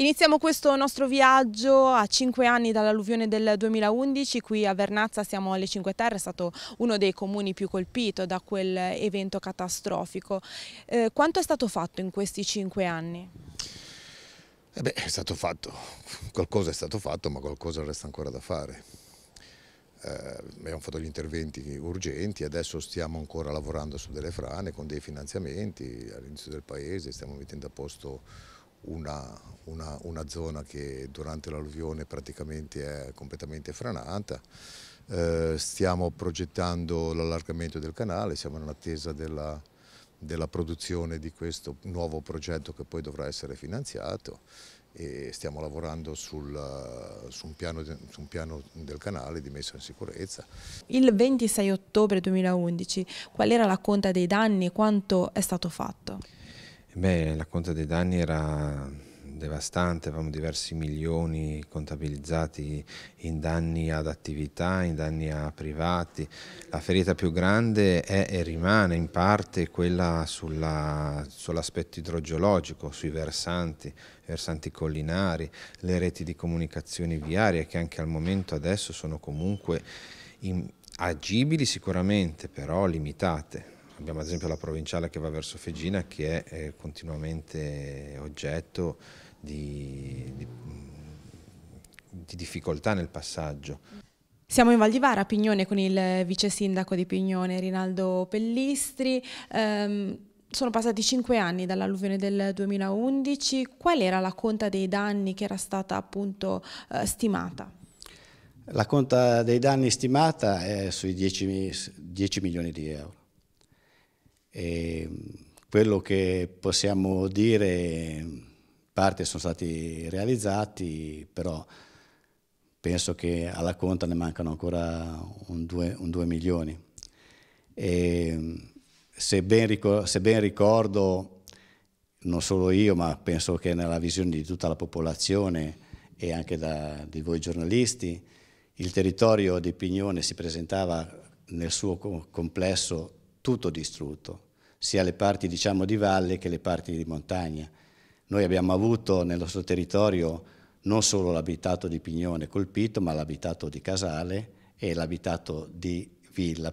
Iniziamo questo nostro viaggio a cinque anni dall'alluvione del 2011, qui a Vernazza siamo alle Cinque Terre, è stato uno dei comuni più colpito da quell'evento catastrofico. Eh, quanto è stato fatto in questi cinque anni? Eh beh, è stato fatto, qualcosa è stato fatto ma qualcosa resta ancora da fare. Eh, abbiamo fatto gli interventi urgenti, adesso stiamo ancora lavorando su delle frane con dei finanziamenti all'inizio del paese, stiamo mettendo a posto una, una, una zona che durante l'alluvione praticamente è completamente franata. Eh, stiamo progettando l'allargamento del canale, siamo in attesa della, della produzione di questo nuovo progetto che poi dovrà essere finanziato e stiamo lavorando sul, su, un piano, su, un piano, del canale di messa in sicurezza. Il 26 ottobre 2011 qual era la conta dei danni e quanto è stato fatto? Beh, la conta dei danni era devastante, avevamo diversi milioni contabilizzati in danni ad attività, in danni a privati. La ferita più grande è e rimane in parte quella sull'aspetto idrogeologico, sui versanti, versanti collinari, le reti di comunicazione viaria che anche al momento adesso sono comunque in, agibili sicuramente, però limitate. Abbiamo ad esempio la provinciale che va verso Fegina che è eh, continuamente oggetto di, di, mm, di difficoltà nel passaggio. Siamo in Valdivara, a Pignone, con il vice sindaco di Pignone, Rinaldo Pellistri. Um, sono passati cinque anni dall'alluvione del 2011. Qual era la conta dei danni che era stata appunto uh, stimata? La conta dei danni stimata è sui 10, 10 milioni di euro. E quello che possiamo dire, parte sono stati realizzati, però penso che alla conta ne mancano ancora un 2 milioni. E se, ben ricordo, se ben ricordo, non solo io, ma penso che nella visione di tutta la popolazione e anche da, di voi giornalisti, il territorio di Pignone si presentava nel suo complesso tutto distrutto, sia le parti diciamo, di valle che le parti di montagna. Noi abbiamo avuto nel nostro territorio non solo l'abitato di Pignone colpito, ma l'abitato di Casale e l'abitato di Villa.